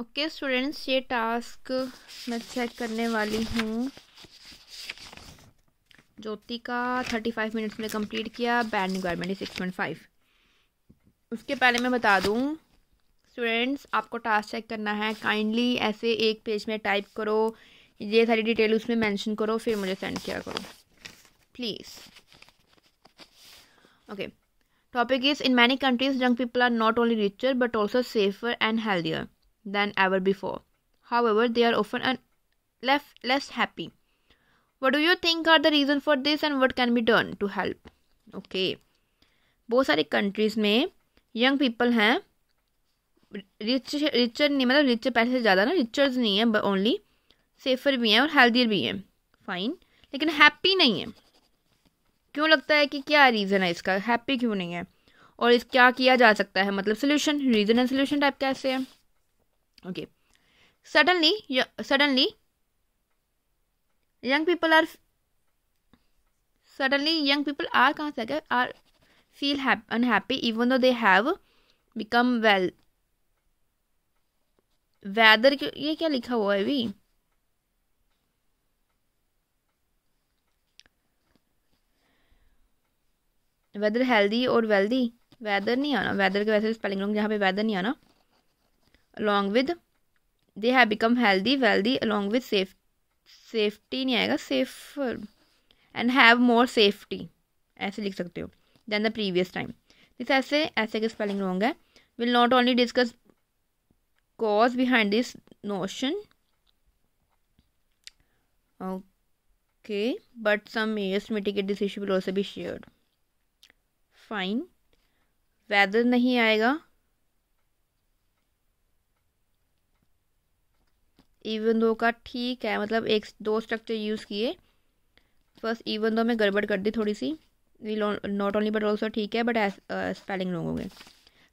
Okay students ये task मैं set करने वाली हूँ ज्योति का थर्टी फाइव मिनट्स में कंप्लीट किया band requirement six point five उसके पहले मैं बता दूँ स्टूडेंट्स आपको टास्क चेक करना है काइंडली ऐसे एक पेज में टाइप करो ये सारी डिटेल उसमें मेंशन करो फिर मुझे सेंड किया करो please okay topic is in many countries young people are not only richer but also safer and healthier than ever before. However, they are often left less happy. What do you think are the reason for this and what can be done to help? Okay. बहुत सारी countries में young people हैं rich richer नहीं मतलब richer पैसे से ज़्यादा ना रिचर्स नहीं है बट ओनली सेफर भी हैं और हेल्दियर भी हैं फाइन लेकिन हैप्पी नहीं है क्यों लगता है कि क्या रीज़न है इसका हैप्पी क्यों नहीं है और इस क्या किया जा सकता है मतलब solution reason and solution type कैसे है okay suddenly suddenly young people are suddenly young people are kahan se gaya are feel happy, unhappy even though they have become well whether ये क्या लिखा हुआ है अभी वेदर हेल्दी और wealthy whether नहीं आना वेदर के वैसे स्पेलिंग रॉन्ग जहाँ पे वेदर नहीं आना along with they have become healthy wealthy along with safe safety नहीं आएगा safe and have more safety ऐसे लिख सकते हो than the previous time this ऐसे ऐसे का स्पेलिंग रॉन्ग है will not only discuss cause behind this notion okay but some measures mitigate this issue will also be shared fine whether नहीं आएगा इवन दो का ठीक है मतलब एक दो स्ट्रक्चर यूज़ किए फर्स्ट इवन दो में गड़बड़ कर दी थोड़ी सी नॉट ओनली बट ऑल्सो ठीक है बट स्पेलिंग रॉन्ग हो गए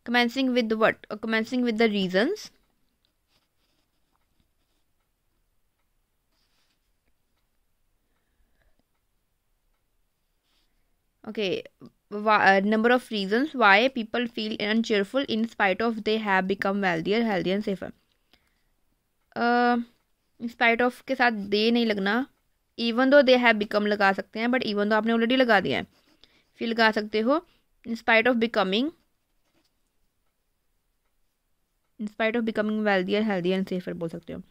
commencing with what commencing with the reasons okay number of reasons why people feel uncheerful in spite of they have become wealthier healthier safer in spite of के साथ दे नहीं लगना even though they have become लगा सकते हैं but even though आपने already लगा दिया है फिर लगा सकते हो in spite of becoming in spite of becoming wealthier healthy and safer बोल सकते हो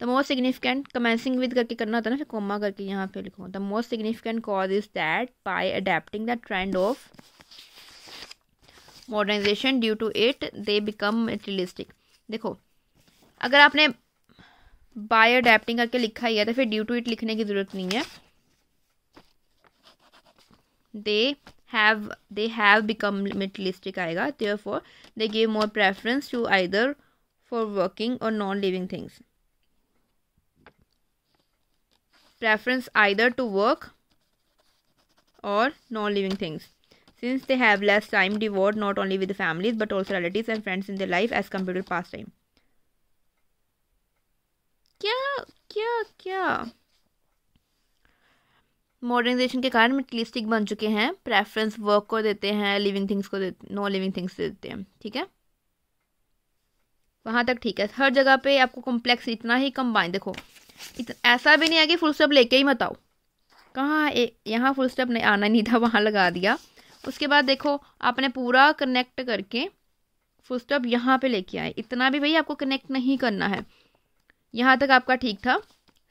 the most significant commencing with करके करना होता है ना फिर कोमा करके यहाँ पे लिखो the most significant cause is that by adapting the trend of modernisation due to it they become materialistic देखो अगर आपने बाय अडेप्टिंग करके लिखा ही है तो फिर ड्यू टू इट लिखने की जरूरत नहीं है they have they have become materialistic आएगा there for they give more preference to either for working or non living things preference either to work or non living things since they have less time डिवॉर्ड not only with families but also relative and friends in the life as compare to past time क्या क्या क्या modernisation के कारण मेटलिस्टिक बन चुके हैं preference work को देते हैं लिविंग थिंग्स को देते नॉन लिविंग थिंग्स देते हैं ठीक है वहाँ तक ठीक है हर जगह पे आपको कॉम्प्लेक्स इतना ही कंबाइन देखो इतना, ऐसा भी नहीं है कि फुल स्टॉप लेके ही बताओ कहाँ यहाँ फुल स्टॉप नहीं आना नहीं था वहाँ लगा दिया उसके बाद देखो आपने पूरा कनेक्ट करके फुल स्टॉप यहाँ पे लेके आए इतना भी भाई आपको कनेक्ट नहीं करना है यहाँ तक आपका ठीक था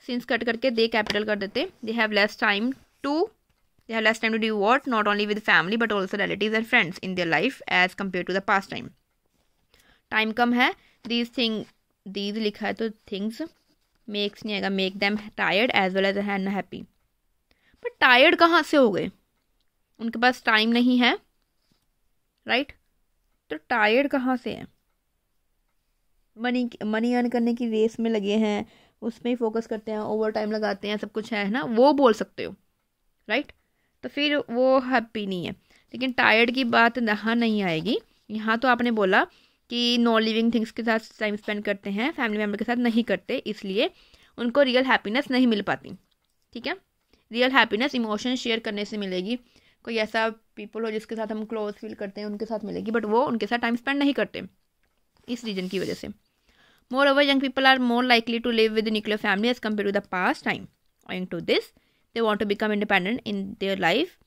सिंस कट करके दे कैपिटल कर देते they have less time to they have less time to do what not only with family but also relative and friends in their life as compare to the past time time कम है these thing these लिखा है तो things makes नहीं आएगा make them tired as well as unhappy but tired कहाँ से हो गए उनके पास टाइम नहीं है राइट right? तो टायर्ड कहाँ से है मनी मनी अर्न करने की रेस में लगे हैं उसमें ही फोकस करते हैं ओवर टाइम लगाते हैं सब कुछ है ना वो बोल सकते हो राइट तो फिर वो हैप्पी नहीं है लेकिन टायर्ड की बात यहाँ नहीं आएगी यहाँ तो आपने बोला कि नॉन लिविंग थिंग्स के साथ टाइम स्पेंड करते हैं फैमिली मेम्बर के साथ नहीं करते इसलिए उनको रियल हैप्पीनेस नहीं मिल पाती ठीक है रियल हैप्पीनेस इमोशन शेयर करने से मिलेगी कोई ऐसा पीपल हो जिसके साथ हम क्लोज फील करते हैं उनके साथ मिलेगी बट वो उनके साथ टाइम स्पेंड नहीं करते इस रीज़न की वजह से Moreover, young people are more likely to live with a nuclear family as compared to the past time. Owing to this, they want to become independent in their life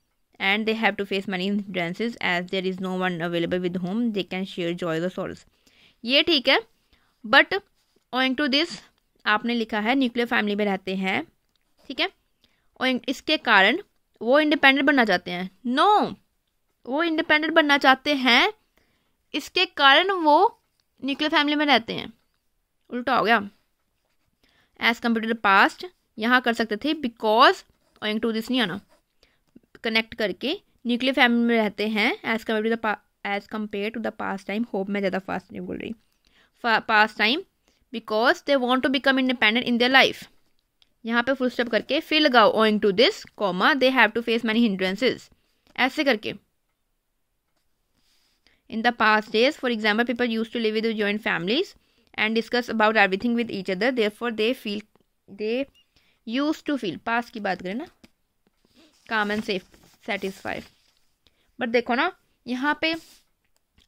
and they have to face many hindrances as there is no one available with whom they can share joys or sorrows. ये ठीक है but owing to this आपने लिखा है nuclear family में रहते हैं ठीक है और इसके कारण वो इंडिपेंडेंट बनना चाहते हैं नो no, वो इंडिपेंडेंट बनना चाहते हैं इसके कारण वो न्यूक्लियर फैमिली में रहते हैं उल्टा हो गया as compare to the past यहाँ कर सकते थे बिकॉज ओइंग टू दिस नहीं आना कनेक्ट करके न्यूक्लियर फैमिली में रहते हैं as compare to the as compare to the past time hope मैं ज़्यादा फास्ट नहीं बोल रही past time because they want to become independent in their life यहाँ पे फुल स्टेप करके फिर लगाओ owing to this comma they have to face many hindrances ऐसे करके in the past days for example people use to live with joint families and and about everything with each other other for they feel they use to feel past की बात करें ना काम and safe satisfy but देखो ना यहाँ पे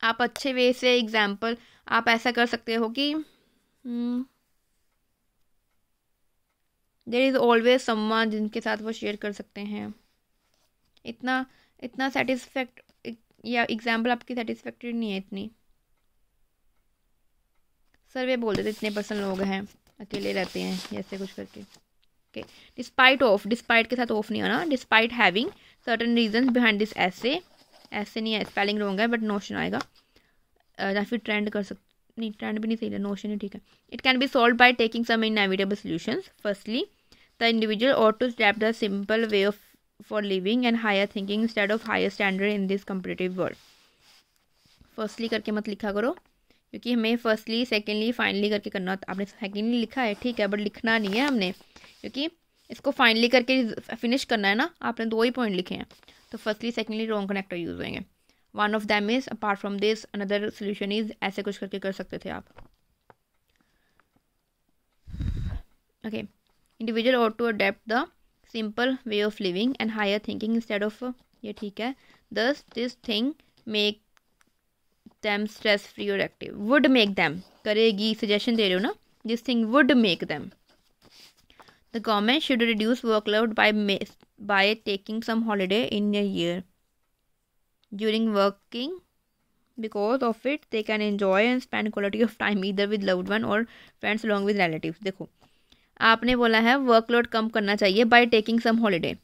आप अच्छे वे से एग्जाम्पल आप ऐसा कर सकते हो कि देर इज़ ऑलवेज सम्मान जिनके साथ वो शेयर कर सकते हैं इतना इतना सेटिस्फैक्ट या एग्जाम्पल आपकी सेटिस्फैक्टेड नहीं है इतनी सर्वे बोल देते इतने परसेंट लोग हैं अकेले रहते हैं ऐसे कुछ करके ओके डिस्पाइट ऑफ डिस्पाइट के साथ ऑफ नहीं आना despite having certain reason behind this ऐसे ऐसे नहीं है स्पेलिंग रोंग है बट नोशन आएगा या फिर ट्रेंड कर सकते नहीं ट्रेंड भी नहीं सही है नोशन ही ठीक है it can be solve by taking some in inevitable solution firstly the individual ought to step the simple way of for living and higher thinking stead of higher standard in this competitive world firstly करके मत लिखा करो क्योंकि हमें firstly secondly finally करके करना होता आपने सेकेंडली लिखा है ठीक है बट लिखना नहीं है हमने क्योंकि इसको फाइनली करके फिनिश करना है ना आपने दो ही पॉइंट लिखे हैं तो firstly secondly wrong connector use होंगे one of them is apart from this another solution is ऐसे कुछ करके कर सकते थे आप okay individual ought to adapt the simple way of living and higher thinking instead of ये ठीक है दस this thing make them stress free और एक्टिव वुड मेक दैम करेगी सजेशन दे रहे हो ना this thing would make them the government should reduce by may by taking some holiday in a year during working because of it they can enjoy and spend quality of time either with love one और friends along with relative देखो आपने बोला है workload कम करना चाहिए by taking some holiday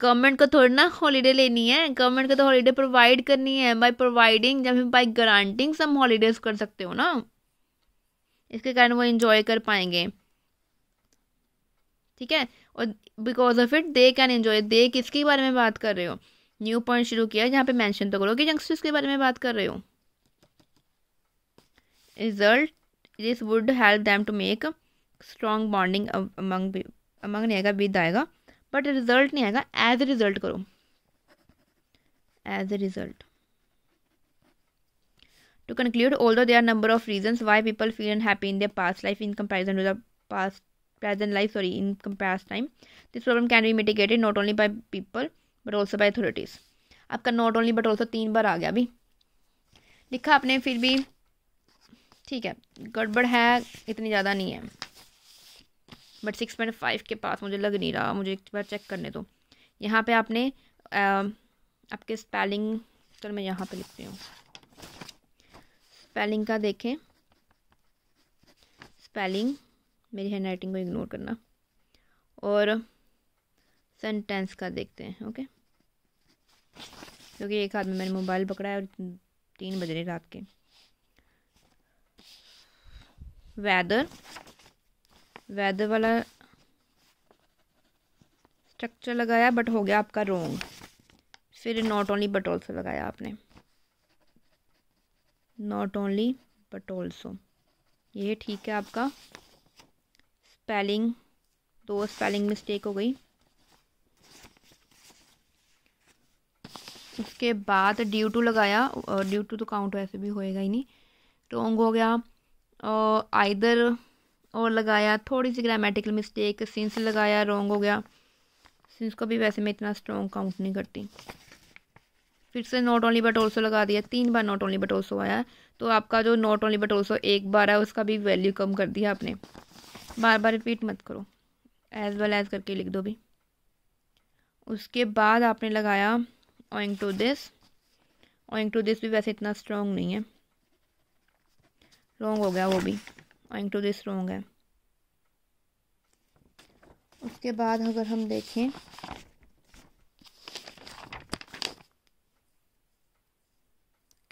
government को थोड़ी ना हॉलीडे लेनी है गवर्नमेंट को तो हॉलीडे प्रोवाइड करनी है बाय प्रोवाइडिंग फिर बाई ग्रांटिंग सम हॉलीडेज कर सकते हो ना इसके कारण वो इन्जॉय कर पाएंगे ठीक है और because of it they can enjoy they किसके बारे में बात कर रहे हो न्यू पॉइंट शुरू किया यहाँ पे मेंशन तो करो कि यंगस्टर्स के बारे में बात कर रहे हो result this would help them to make strong bonding among among नहीं आएगा विद आएगा बट रिजल्ट नहीं आएगा एज ए रिजल्ट करो as result to conclude although there number of reason why people feel unhappy in the past life in comparison with past present life sorry in compares time this problem can be mitigated not only by people but also by authorities आपका not only but also तीन बार आ गया अभी लिखा आपने फिर भी ठीक है गड़बड़ है इतनी ज़्यादा नहीं है बट सिक्स पॉइंट फाइव के पास मुझे लग नहीं रहा मुझे एक बार चेक करने दो यहाँ पे आपने आपके स्पेलिंग चल मैं यहाँ पे लिखती हूँ स्पेलिंग का देखें स्पेलिंग मेरी हैंड राइटिंग को इग्नोर करना और सेंटेंस का देखते हैं ओके क्योंकि तो एक हाथ में मैंने मोबाइल पकड़ा है और तीन बज रहे रात के वेदर वैद वाला स्ट्रक्चर लगाया बट हो गया आपका रोंग फिर नॉट ओनली बट ऑल्सो लगाया आपने नॉट ओनली बट ऑल्सो ये ठीक है आपका स्पेलिंग दो स्पेलिंग मिस्टेक हो गई उसके बाद ड्यू टू लगाया ड्यू टू तो काउंट वैसे भी होएगा ही नहीं रोंग हो गया आइदर और लगाया थोड़ी सी ग्रामेटिकल मिस्टेक सिंस लगाया रॉन्ग हो गया सिंस को भी वैसे मैं इतना स्ट्रॉन्ग काउंट नहीं करती फिर से नॉट ओनली बट ऑल्सो लगा दिया तीन बार नॉट ओनली बट ऑल्सो आया तो आपका जो नॉट ओनली बट ऑल्सो एक बार है उसका भी वैल्यू कम कर दिया आपने बार बार रिपीट मत करो एज वेल एज करके लिख दो भी उसके बाद आपने लगाया owing to this owing to this भी वैसे इतना स्ट्रॉन्ग नहीं है रॉन्ग हो गया वो भी owing टू दिस रोंग है उसके बाद अगर हम देखें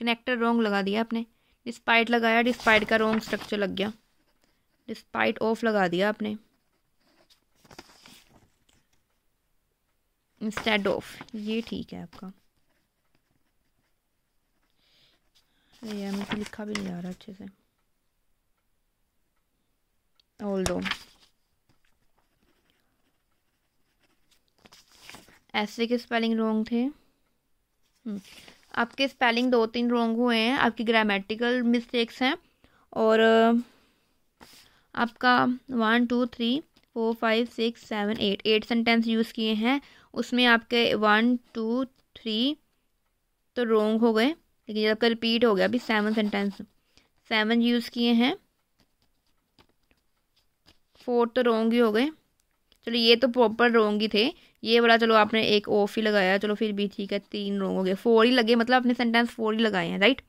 कनेक्टर रोंग लगा दिया आपने डिस्पाइट लगाया डिस्पाइट का रोंग स्ट्रक्चर लग गया डिस्पाइट ऑफ लगा दिया आपने इंस्टेड ऑफ ये ठीक है आपका अरे यार मुझे लिखा भी नहीं आ रहा अच्छे से although ऐसे के स्पेलिंग रॉन्ग थे hmm. आपके स्पेलिंग दो तीन रॉन्ग हुए हैं आपकी ग्रामेटिकल मिस्टेक्स हैं और uh, आपका one two three four five six seven eight eight sentence use किए हैं उसमें आपके वन टू थ्री तो रॉन्ग हो गए लेकिन आपका रिपीट हो गया अभी सेवन सेंटेंस सेवन यूज़ किए हैं फोर तो रोंग ही हो गए चलो ये तो प्रॉपर रोंग ही थे ये वाला चलो आपने एक ऑफ ही लगाया चलो फिर भी ठीक है तीन रोंग हो गए फोर ही लगे मतलब आपने सेंटेंस फोर ही लगाए हैं राइट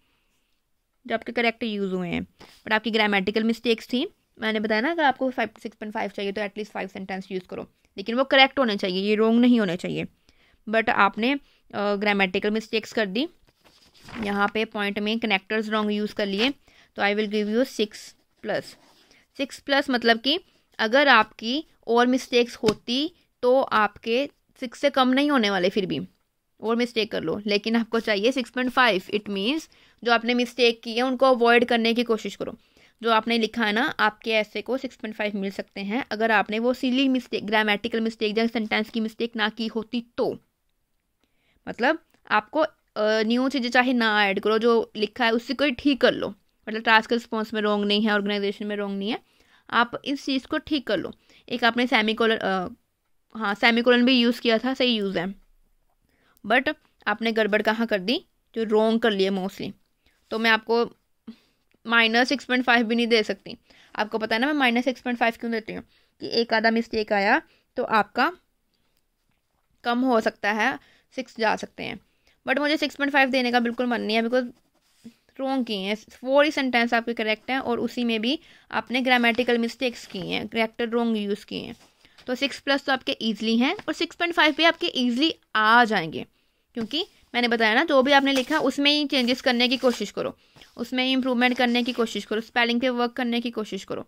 जो आपके करेक्ट यूज़ हुए हैं बट आपकी ग्रामेटिकल मिस्टेक्स थी मैंने बताया ना अगर आपको फाइव सिक्स पॉइंट फाइव चाहिए तो एटलीस्ट फाइव सेंटेंस यूज़ करो लेकिन वो करेक्ट होने चाहिए ये रोंग नहीं होने चाहिए बट आपने ग्रामेटिकल uh, मिस्टेक्स कर दी यहाँ पे पॉइंट में कनेक्टर्स रॉन्ग यूज़ कर लिए तो I will give you six plus six plus मतलब कि अगर आपकी और मिस्टेक्स होती तो आपके सिक्स से कम नहीं होने वाले फिर भी और मिस्टेक कर लो लेकिन आपको चाहिए six point five it means जो आपने मिस्टेक की है उनको अवॉइड करने की कोशिश करो जो आपने लिखा है ना आपके ऐसे को सिक्स पॉइंट फाइव मिल सकते हैं अगर आपने वो सिली मिस्टेक ग्रामेटिकल मिस्टेक या सेंटेंस की मिस्टेक ना की होती तो मतलब आपको न्यू चीज़ें चाहे ना ऐड करो जो लिखा है उससे कोई ठीक कर लो मतलब टास्क रिस्पॉन्स में रॉन्ग नहीं है ऑर्गेनाइजेशन में रॉन्ग नहीं है आप इस चीज़ को ठीक कर लो एक आपने सेमी कोलन हाँ सेमी कोलन भी यूज़ किया था सही यूज़ है बट आपने गड़बड़ कहाँ कर दी जो रोंग कर लिए मोस्टली तो मैं आपको माइनस सिक्स पॉइंट फाइव भी नहीं दे सकती आपको पता है ना मैं माइनस सिक्स पॉइंट फाइव क्यों देती हूँ कि एक आधा मिस्टेक आया तो आपका कम हो सकता है सिक्स जा सकते हैं बट मुझे सिक्स पॉइंट फाइव देने का बिल्कुल मन नहीं है बिकॉज स्ट्रोंग किए हैं फोर ही सेंटेंस आपके करेक्ट हैं और उसी में भी आपने ग्रामेटिकल मिस्टेक्स की हैं करेक्टर रॉन्ग यूज़ किए हैं तो सिक्स प्लस तो आपके ईजिली हैं और सिक्स पॉइंट फाइव भी आपके ईजिली आ जाएंगे क्योंकि मैंने बताया ना जो भी आपने लिखा उसमें ही चेंजेस करने की कोशिश करो उसमें ही इम्प्रूवमेंट करने की कोशिश करो स्पेलिंग पे वर्क करने की कोशिश करो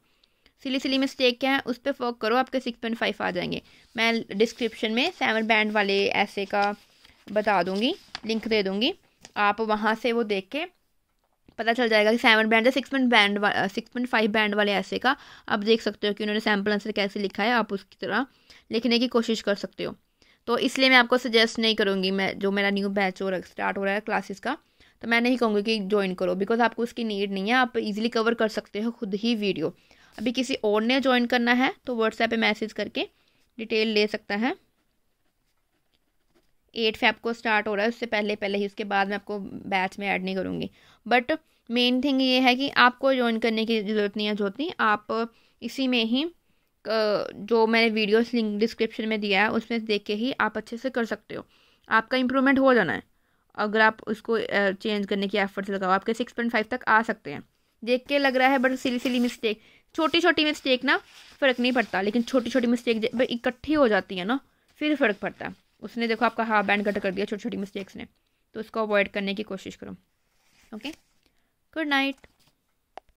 सिली सिली मिस्टेक क्या है उस पर वर्क करो आपके सिक्स पॉइंट फाइव आ जाएंगे मैं डिस्क्रिप्शन में सेवन बैंड वाले ऐसे का बता दूँगी लिंक दे दूँगी आप वहाँ से वो देख के पता चल जाएगा कि seven band six point band six point five band वाले ऐसे का आप देख सकते हो कि उन्होंने सैम्पल आंसर कैसे लिखा है आप उसकी तरह लिखने की कोशिश कर सकते हो तो इसलिए मैं आपको सजेस्ट नहीं करूँगी मैं जो मेरा न्यू बैच हो रहा है स्टार्ट हो रहा है क्लासेस का तो मैं नहीं कहूँगी कि ज्वाइन करो बिकॉज आपको उसकी नीड नहीं है आप इजीली कवर कर सकते हो खुद ही वीडियो अभी किसी और ने ज्वाइन करना है तो व्हाट्सएप पे मैसेज करके डिटेल ले सकता है एट फेब को स्टार्ट हो रहा है उससे पहले पहले ही उसके बाद मैं आपको बैच में ऐड नहीं करूँगी बट मेन थिंग ये है कि आपको ज्वाइन करने की ज़रूरत नहीं है जो नहीं आप इसी में ही जो मैंने वीडियोस लिंक डिस्क्रिप्शन में दिया है उसमें देख के ही आप अच्छे से कर सकते हो आपका इम्प्रूवमेंट हो जाना है अगर आप उसको चेंज करने की एफर्ट्स लगाओ आपके सिक्स पॉइंट फाइव तक आ सकते हैं देख के लग रहा है बट सिली सिली मिस्टेक छोटी छोटी मिस्टेक ना फ़र्क नहीं पड़ता लेकिन छोटी छोटी मिस्टेक इकट्ठी हो जाती है ना फिर फ़र्क पड़ता है उसने देखो आपका हाफ बैंड कट कर दिया छोटी छोटी मिस्टेक्स ने तो उसको अवॉइड करने की कोशिश करो ओके गुड नाइट